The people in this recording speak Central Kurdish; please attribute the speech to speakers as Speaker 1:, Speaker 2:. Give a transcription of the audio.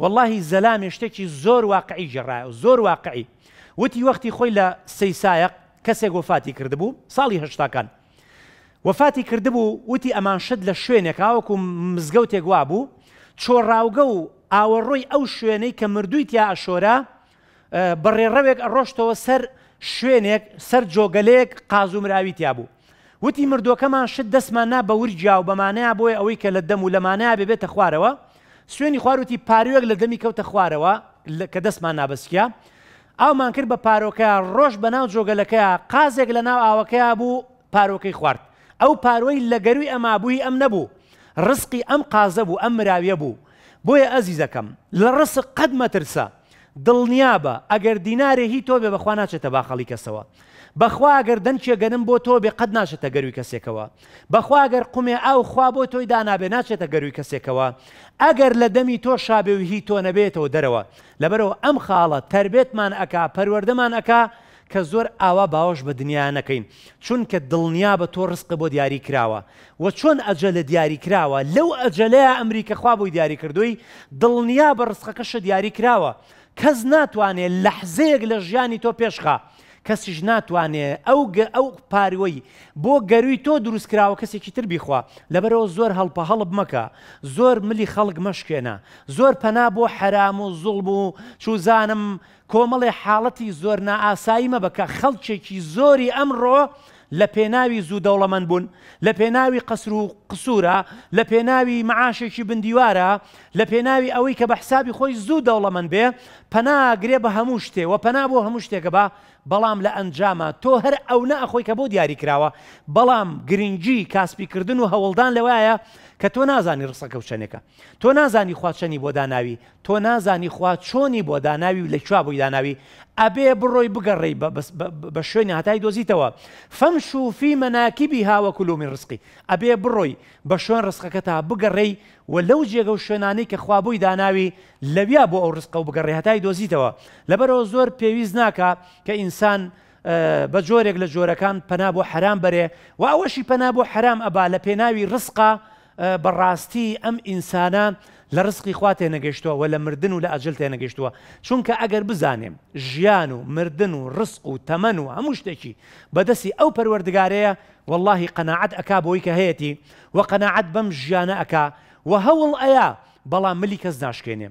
Speaker 1: واللهی زەلامی شتێکی زۆر واقعی ژێڕایە زۆر واقعی وتی وەختی خۆی لە سەیسایە کەسێک وفاتی کردبوو ساڵی هشتاکان وفاتی کردبوو وتی ئەمان شت لە شوێنێکاوەکو مزگەوتێک وا بوو چۆڕاوگە و ئاوەڕۆی ئەو شوێنەی کە مردووی تیا ئەشۆرە بەڕێڕەوێک ڕۆشتەوە سەر شوێنێک سەر جۆگەلەیەک قازومراوی تیا بوو وتی مردوەکەمان شت دەستمان نا بە ورجیا و بەمانەیە بۆی ئەوەی کە لە دەم و لەمانەیە بێبێتە خوارەوە سوێنی خواروتی پارێک لە دەمی کەوتە خوارەوە کە دەستمان نابسکیە ئاومان کرد بە پارۆکەیە ڕۆژ بە ناو جۆگەلەکەیە قازێک لە ناو ئاوەکەیە بوو پارۆکەی خوارد ئەو پارۆی لەگەروی ئەمابووی ئەم نەبوو ڕسقی ئەم قازە بوو ئەم مراویە بوو بۆیە ئەزیزەکەم لە ڕسق قەت مەترسە دڵنیا بە ئەگەر دینارێ هی تۆ بێ بەخوا ناچێتە باخەڵی کەسەوە. بەخوا گەر دەنچێ گەنم بۆ تۆ بێ قەت ناشێتە گەروی کەسێکەوە بەخوا گەر قومێ ئاو خوا بۆ تۆی دانابێ ناچێتە گەروی کەسێکەوە ئەگەر لە دەمی تۆ شابێ و هی تۆ نەبێتەوە دەرەوە لەبەرەوە ئەم خاڵە تربێتمان ئەکا پەروەردەمان ئەکا کە زۆر ئاوا باوەش بە دنیا نەکەین چونکە دڵنیا بە تۆ ڕستقە بۆ دیاری کراوە و چۆن ئەجە لە دیاری کراوە لەو ئەجەلەیە ئەمریکا خوا بۆی دیاری کردووی دڵنیا بە ڕستقەکەشە دیاری کراوە کەس ناتوانێت لەحزەیەک لە ژیانی تۆ پێشخە کەسیش ناتوانێت ئەو ئەو پاروەی بۆ گەروی تۆ دروستکراوە کەسێکی تر بیخوا لەبەرەوە زۆر هەڵپە هەڵب مەکە زۆر ملی خەڵک مەشکێنە زۆر پەنا بۆ حرام و زوڵ بوو چوزانم کۆمەڵێ حاڵەتی زۆر نائاسایی مەبەکە خەڵکێکی زۆری ئەمڕۆ لە پێناوی زوو دەوڵەمەند بوون لە پێناوی قسر و قسوورە لە پێناوی معاشێکی بندیوارە لە پێناوی ئەوەی کە بە حسابی خۆی زوو دەوڵەمەند بێ پەناگرێ بە هەموو شتێ و پەنا بۆ هەموو شتێکە بە بەڵام لە ئەنجامە تۆ هەر ئەو نە ئەخۆی کە بۆ دیاری کراوە بەڵام گرنگجی کاسپیکردن و هەوڵدان لەوایە کە تۆ نازانی ڕسەکەوت شەنێکە تۆ نازانی خواچەنی بۆ داناوی تۆ نازانی خوا چۆنی بۆ داناوی و لە کووا بۆی داناوی ئەبێ بڕۆی بگەڕێی بە شوێنی هاتای دۆزیتەوە فەم شوفی مەناکیبی هاوەکولومی ڕسقی ئەبێ بڕۆی بە شوێن ڕسقەکە تا بگەڕێی و لەو جێگە و شوێنانەی کە خوابووی داناوی لەویا بۆ ئەو ڕستقە و بگەڕێ هەتای دۆزیتەوە لەبەرەوە زۆر پێویست ناکە کە ئینسان بە جۆرێک لە جۆرەکان پەنا بۆ حرام بەرێ و ئەوەشی پەنا بۆ حرام ئەبا لە پێناوی ڕسقا بەڕاستی ئەم ئینسانە لە ڕسقی خوا تێنەگەشتووە و لە مردن و لە ئەجل تێنەگەشتووە چونکە ئەگەر بزانێم ژیان و مردن و ڕسق و تەمەن و هەموو شتێکی بەدەستی ئەو پەروەردگارەیە واللهی قەنەعەت ئەک بۆی کە هەیەی و قەنەعەت بەم ژیانە ئەک و هەوڵ ئەیە بەڵام ملی کەس ناشکێنێ